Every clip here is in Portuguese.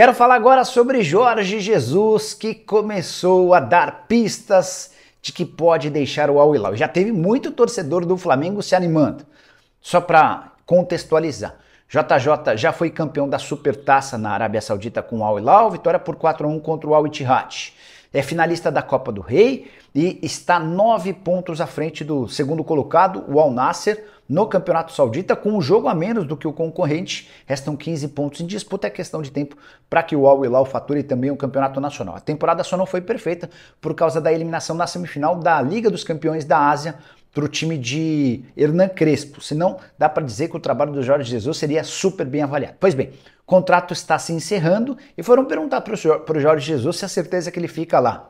Quero falar agora sobre Jorge Jesus, que começou a dar pistas de que pode deixar o Al Hilal. Já teve muito torcedor do Flamengo se animando. Só para contextualizar, JJ já foi campeão da Supertaça na Arábia Saudita com o Al Hilal, vitória por 4 a 1 contra o Al Ittihad. É finalista da Copa do Rei e está nove pontos à frente do segundo colocado, o Al Nasser, no Campeonato Saudita, com um jogo a menos do que o concorrente. Restam 15 pontos em disputa, é questão de tempo para que o Al Hilal fature também o Campeonato Nacional. A temporada só não foi perfeita por causa da eliminação na semifinal da Liga dos Campeões da Ásia para o time de Hernan Crespo. Senão, dá para dizer que o trabalho do Jorge Jesus seria super bem avaliado. Pois bem, o contrato está se encerrando e foram perguntar para o Jorge Jesus se a certeza que ele fica lá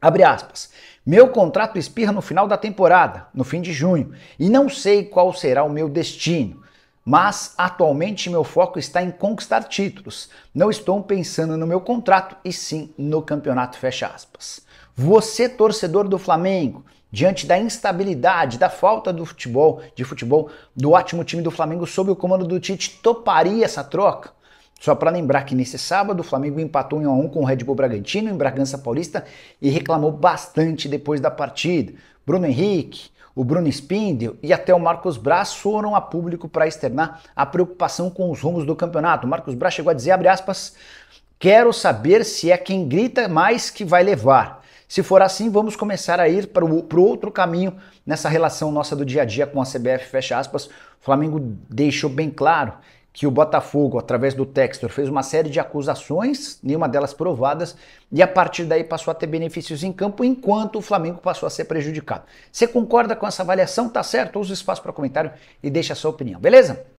Abre aspas. Meu contrato expira no final da temporada, no fim de junho, e não sei qual será o meu destino. Mas atualmente meu foco está em conquistar títulos. Não estou pensando no meu contrato e sim no campeonato. Fecha aspas. Você, torcedor do Flamengo, diante da instabilidade, da falta do futebol, de futebol do ótimo time do Flamengo sob o comando do Tite, toparia essa troca? Só para lembrar que nesse sábado o Flamengo empatou em 1 a 1 com o Red Bull Bragantino em Bragança Paulista e reclamou bastante depois da partida. Bruno Henrique, o Bruno Spindel e até o Marcos Braz foram a público para externar a preocupação com os rumos do campeonato. O Marcos Braz chegou a dizer, abre aspas, quero saber se é quem grita mais que vai levar. Se for assim, vamos começar a ir para o outro caminho nessa relação nossa do dia a dia com a CBF, fecha aspas. O Flamengo deixou bem claro que o Botafogo, através do Textor, fez uma série de acusações, nenhuma delas provadas, e a partir daí passou a ter benefícios em campo, enquanto o Flamengo passou a ser prejudicado. Você concorda com essa avaliação? Tá certo? Usa o espaço para comentário e deixa a sua opinião, beleza?